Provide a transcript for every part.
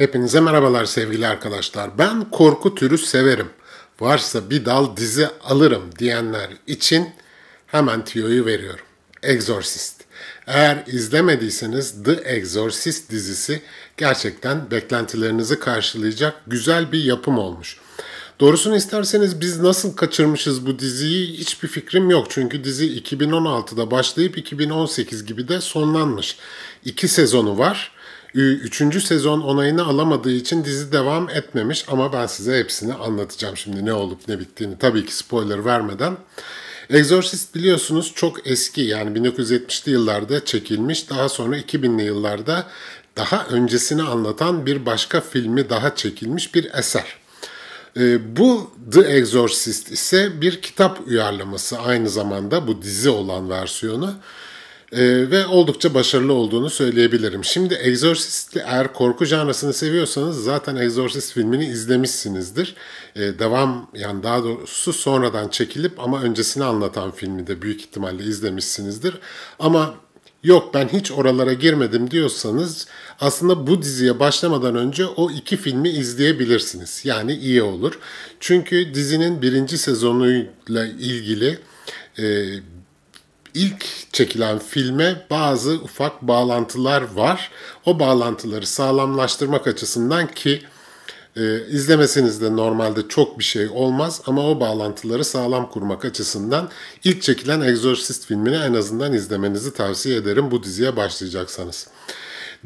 Hepinize merhabalar sevgili arkadaşlar. Ben korku türü severim. Varsa bir dal dizi alırım diyenler için hemen tiyoyu veriyorum. Exorcist. Eğer izlemediyseniz The Exorcist dizisi gerçekten beklentilerinizi karşılayacak güzel bir yapım olmuş. Doğrusunu isterseniz biz nasıl kaçırmışız bu diziyi hiçbir fikrim yok. Çünkü dizi 2016'da başlayıp 2018 gibi de sonlanmış. İki sezonu var. Üçüncü sezon onayını alamadığı için dizi devam etmemiş ama ben size hepsini anlatacağım şimdi ne olup ne bittiğini tabii ki spoiler vermeden. Exorcist biliyorsunuz çok eski yani 1970'li yıllarda çekilmiş daha sonra 2000'li yıllarda daha öncesini anlatan bir başka filmi daha çekilmiş bir eser. Ee, bu The Exorcist ise bir kitap uyarlaması aynı zamanda bu dizi olan versiyonu. E, ve oldukça başarılı olduğunu söyleyebilirim. Şimdi Exorcist eğer korku janrasını seviyorsanız zaten Exorcist filmini izlemişsinizdir. E, devam yani daha doğrusu sonradan çekilip ama öncesini anlatan filmi de büyük ihtimalle izlemişsinizdir. Ama yok ben hiç oralara girmedim diyorsanız aslında bu diziye başlamadan önce o iki filmi izleyebilirsiniz. Yani iyi olur. Çünkü dizinin birinci sezonuyla ilgili e, ilk çekilen filme bazı ufak bağlantılar var. O bağlantıları sağlamlaştırmak açısından ki e, izlemeseniz de normalde çok bir şey olmaz ama o bağlantıları sağlam kurmak açısından ilk çekilen Exorcist filmini en azından izlemenizi tavsiye ederim bu diziye başlayacaksanız.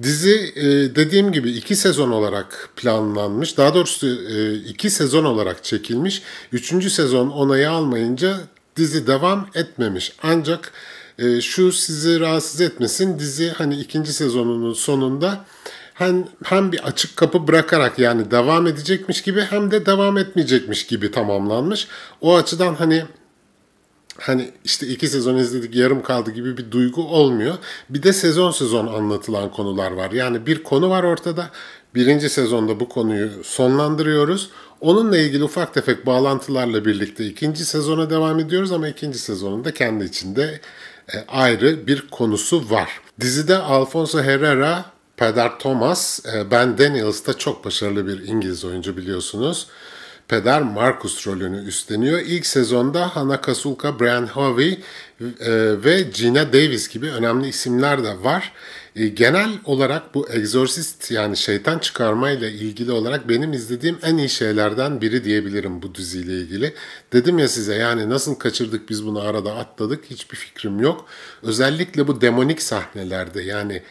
Dizi e, dediğim gibi iki sezon olarak planlanmış. Daha doğrusu e, iki sezon olarak çekilmiş. Üçüncü sezon onayı almayınca dizi devam etmemiş. Ancak e, şu sizi rahatsız etmesin. Dizi hani ikinci sezonunun sonunda hem, hem bir açık kapı bırakarak yani devam edecekmiş gibi hem de devam etmeyecekmiş gibi tamamlanmış. O açıdan hani hani işte iki sezon izledik yarım kaldı gibi bir duygu olmuyor. Bir de sezon sezon anlatılan konular var. Yani bir konu var ortada. Birinci sezonda bu konuyu sonlandırıyoruz. Onunla ilgili ufak tefek bağlantılarla birlikte ikinci sezona devam ediyoruz ama ikinci sezonun da kendi içinde e, ayrı bir konusu var. Dizide Alfonso Herrera, Peder Thomas, e, Ben Daniels'ta çok başarılı bir İngiliz oyuncu biliyorsunuz peder Marcus rolünü üstleniyor. İlk sezonda Hannah Kasulka, Brian Harvey e, ve Gina Davis gibi önemli isimler de var. E, genel olarak bu egzorsist yani şeytan çıkarma ile ilgili olarak benim izlediğim en iyi şeylerden biri diyebilirim bu diziyle ilgili. Dedim ya size yani nasıl kaçırdık biz bunu arada atladık hiçbir fikrim yok. Özellikle bu demonik sahnelerde yani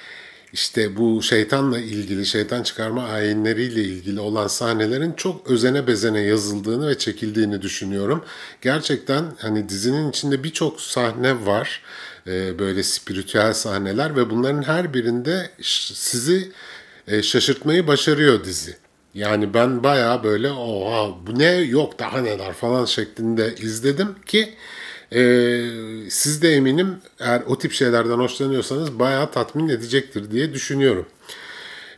işte bu şeytanla ilgili, şeytan çıkarma ayinleriyle ilgili olan sahnelerin çok özene bezene yazıldığını ve çekildiğini düşünüyorum. Gerçekten hani dizinin içinde birçok sahne var. E, böyle spiritüel sahneler ve bunların her birinde sizi e, şaşırtmayı başarıyor dizi. Yani ben baya böyle oha bu ne yok daha neler falan şeklinde izledim ki ee, siz de eminim eğer o tip şeylerden hoşlanıyorsanız bayağı tatmin edecektir diye düşünüyorum.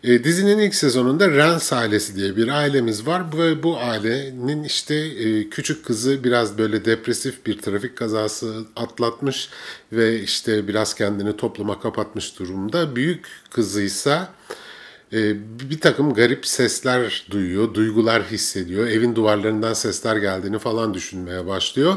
E, dizinin ilk sezonunda Rens ailesi diye bir ailemiz var ve bu ailenin işte e, küçük kızı biraz böyle depresif bir trafik kazası atlatmış ve işte biraz kendini topluma kapatmış durumda. Büyük kızıysa ise ee, bir takım garip sesler duyuyor, duygular hissediyor, evin duvarlarından sesler geldiğini falan düşünmeye başlıyor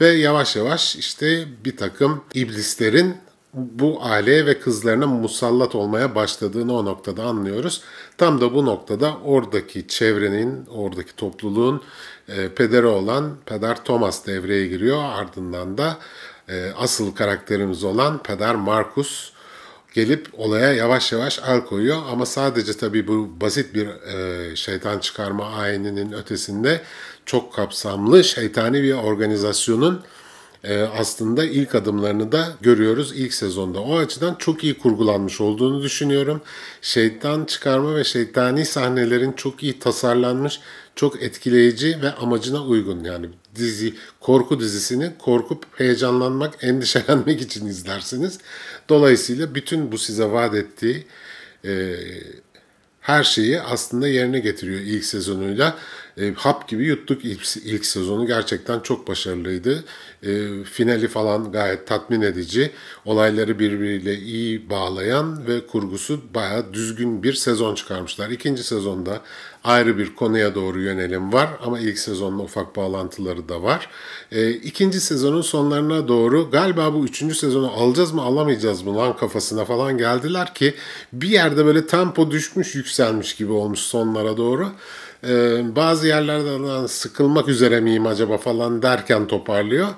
ve yavaş yavaş işte bir takım iblislerin bu aileye ve kızlarına musallat olmaya başladığını o noktada anlıyoruz. Tam da bu noktada oradaki çevrenin, oradaki topluluğun e, pederi olan Peder Thomas devreye giriyor. Ardından da e, asıl karakterimiz olan Peder Marcus gelip olaya yavaş yavaş el koyuyor. Ama sadece tabii bu basit bir e, şeytan çıkarma ayininin ötesinde çok kapsamlı şeytani bir organizasyonun ee, aslında ilk adımlarını da görüyoruz ilk sezonda. O açıdan çok iyi kurgulanmış olduğunu düşünüyorum. Şeytan çıkarma ve şeytani sahnelerin çok iyi tasarlanmış, çok etkileyici ve amacına uygun. Yani dizi, korku dizisini korkup heyecanlanmak, endişelenmek için izlersiniz. Dolayısıyla bütün bu size vaat ettiği e, her şeyi aslında yerine getiriyor ilk sezonuyla. E, hap gibi yuttuk ilk, ilk sezonu. Gerçekten çok başarılıydı. E, finali falan gayet tatmin edici. Olayları birbiriyle iyi bağlayan ve kurgusu bayağı düzgün bir sezon çıkarmışlar. İkinci sezonda ayrı bir konuya doğru yönelim var ama ilk sezonun ufak bağlantıları da var. E, ikinci sezonun sonlarına doğru galiba bu üçüncü sezonu alacağız mı alamayacağız mı lan kafasına falan geldiler ki bir yerde böyle tempo düşmüş yükselmiş gibi olmuş sonlara doğru. E, bazı yerlerden sıkılmak üzere miyim acaba falan derken toparlıyor.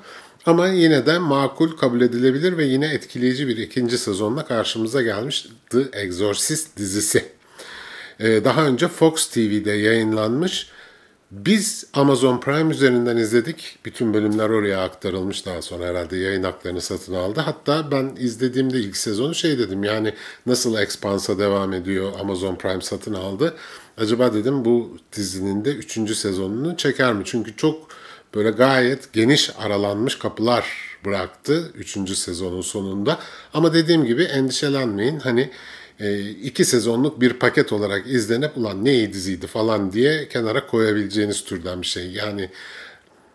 Ama yine de makul kabul edilebilir ve yine etkileyici bir ikinci sezonla karşımıza gelmiş The Exorcist dizisi. Ee, daha önce Fox TV'de yayınlanmış. Biz Amazon Prime üzerinden izledik. Bütün bölümler oraya aktarılmış daha sonra herhalde yayın haklarını satın aldı. Hatta ben izlediğimde ilk sezonu şey dedim yani nasıl Expanse'a devam ediyor Amazon Prime satın aldı. Acaba dedim bu dizinin de 3. sezonunu çeker mi? Çünkü çok böyle gayet geniş aralanmış kapılar bıraktı 3. sezonun sonunda. Ama dediğim gibi endişelenmeyin hani e, iki sezonluk bir paket olarak izlenip ulan ne iyi diziydi falan diye kenara koyabileceğiniz türden bir şey. Yani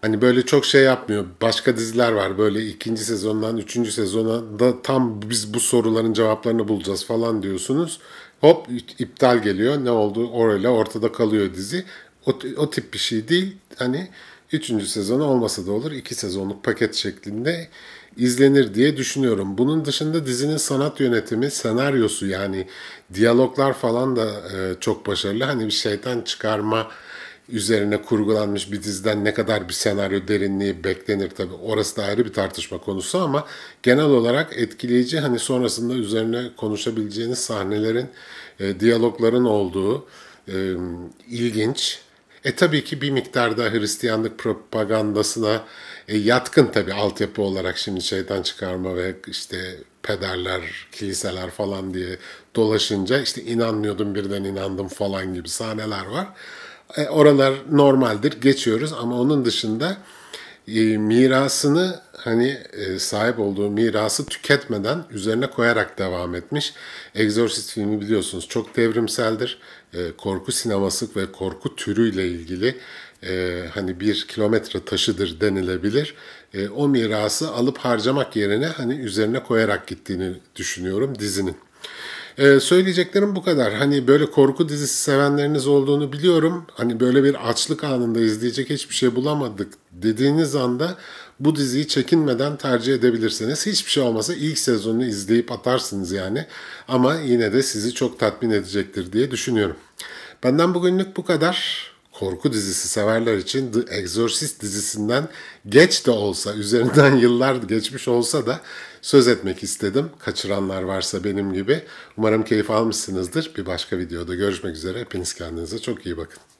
hani böyle çok şey yapmıyor. Başka diziler var böyle ikinci sezondan üçüncü sezona da tam biz bu soruların cevaplarını bulacağız falan diyorsunuz. Hop iptal geliyor. Ne oldu? Orayla ortada kalıyor dizi. O, o tip bir şey değil. Hani Üçüncü sezonu olmasa da olur. iki sezonluk paket şeklinde izlenir diye düşünüyorum. Bunun dışında dizinin sanat yönetimi, senaryosu yani diyaloglar falan da e, çok başarılı. Hani bir şeyden çıkarma üzerine kurgulanmış bir diziden ne kadar bir senaryo derinliği beklenir tabi. Orası da ayrı bir tartışma konusu ama genel olarak etkileyici hani sonrasında üzerine konuşabileceğiniz sahnelerin, e, diyalogların olduğu e, ilginç e tabii ki bir miktar miktarda Hristiyanlık propagandasına e, yatkın tabii altyapı olarak şimdi şeyden çıkarma ve işte pederler, kiliseler falan diye dolaşınca işte inanmıyordum birden inandım falan gibi sahneler var. E, oralar normaldir geçiyoruz ama onun dışında e, mirasını hani e, sahip olduğu mirası tüketmeden üzerine koyarak devam etmiş. Exorcist filmi biliyorsunuz çok devrimseldir. E, korku sineması ve korku türüyle ilgili hani bir kilometre taşıdır denilebilir. o mirası alıp harcamak yerine hani üzerine koyarak gittiğini düşünüyorum dizinin. Ee, söyleyeceklerim bu kadar. Hani böyle korku dizisi sevenleriniz olduğunu biliyorum. Hani böyle bir açlık anında izleyecek hiçbir şey bulamadık dediğiniz anda bu diziyi çekinmeden tercih edebilirsiniz. Hiçbir şey olmasa ilk sezonu izleyip atarsınız yani. Ama yine de sizi çok tatmin edecektir diye düşünüyorum. Benden bugünlük bu kadar korku dizisi severler için The Exorcist dizisinden geç de olsa, üzerinden yıllar geçmiş olsa da söz etmek istedim. Kaçıranlar varsa benim gibi. Umarım keyif almışsınızdır. Bir başka videoda görüşmek üzere. Hepiniz kendinize çok iyi bakın.